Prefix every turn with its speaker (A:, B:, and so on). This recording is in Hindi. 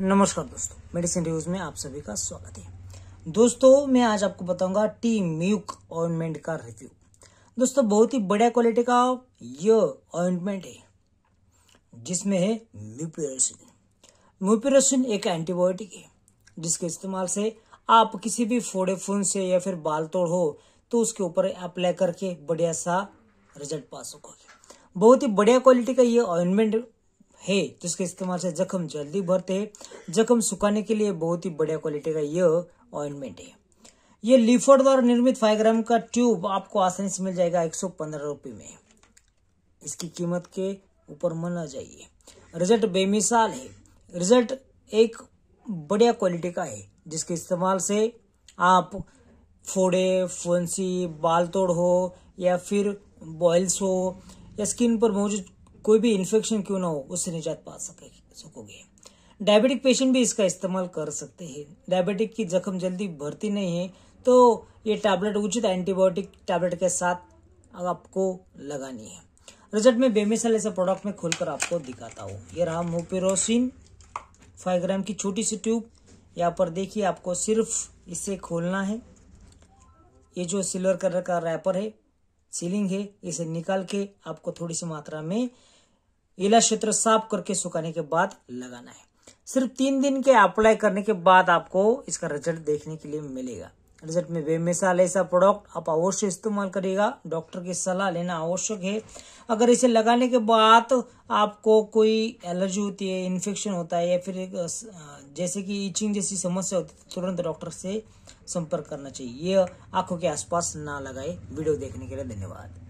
A: नमस्कार दोस्तों मेडिसिन रिव्यूज में आप सभी का स्वागत है दोस्तों मैं आज आपको बताऊंगा टी म्यूक ऑइंटमेंट का रिव्यू दोस्तों बहुत ही बढ़िया क्वालिटी का ये ऑइंटमेंट है जिसमें है म्यूपिरोसिन म्यूपिरोसिन एक एंटीबायोटिक है जिसके इस्तेमाल से आप किसी भी फोड़े फून से या फिर बाल तोड़ हो तो उसके ऊपर अप्लाई करके बढ़िया सा रिजल्ट पा सकोगे बहुत ही बढ़िया क्वालिटी का ये ऑइंटमेंट है जिसके इस्तेमाल से जख्म जल्दी भरते हैं जख्म सुखाने के लिए बहुत ही बढ़िया क्वालिटी का यह ऑइनमेंट है ये लिफोर्ड द्वारा निर्मित फाइव ग्राम का ट्यूब आपको आसानी से मिल जाएगा एक सौ पंद्रह में इसकी कीमत के ऊपर मना जाइए रिजल्ट बेमिसाल है रिजल्ट एक बढ़िया क्वालिटी का है जिसके इस्तेमाल से आप फोड़े फुंसी बाल तोड़ हो या फिर बॉयल्स हो या स्किन पर मौजूद कोई भी इन्फेक्शन क्यों ना हो उससे निजात पा सके सकोगे डायबिटिक पेशेंट भी इसका इस्तेमाल कर सकते हैं डायबिटिक की जख्म जल्दी भरती नहीं है तो ये टैबलेट उचित एंटीबायोटिक टैबलेट के साथ आपको लगानी है रिजल्ट में बेमिसल ऐसे प्रोडक्ट में खोलकर आपको दिखाता हूँ ये रहा मोपेरोसिन फाइव ग्राम की छोटी सी ट्यूब यहाँ पर देखिए आपको सिर्फ इसे खोलना है ये जो सिल्वर कलर का रैपर है सीलिंग है इसे निकाल के आपको थोड़ी सी मात्रा में गीला क्षेत्र साफ करके सुखाने के बाद लगाना है सिर्फ तीन दिन के अप्लाई करने के बाद आपको इसका रिजल्ट देखने के लिए मिलेगा रिजल्ट में बेमिसाल ऐसा प्रोडक्ट आप अवश्य इस्तेमाल करिएगा डॉक्टर की सलाह लेना आवश्यक है अगर इसे लगाने के बाद आपको कोई एलर्जी होती है इन्फेक्शन होता है या फिर जैसे कि इचिंग जैसी समस्या होती है तो तुरंत डॉक्टर से संपर्क करना चाहिए आंखों के आसपास ना लगाए वीडियो देखने के लिए धन्यवाद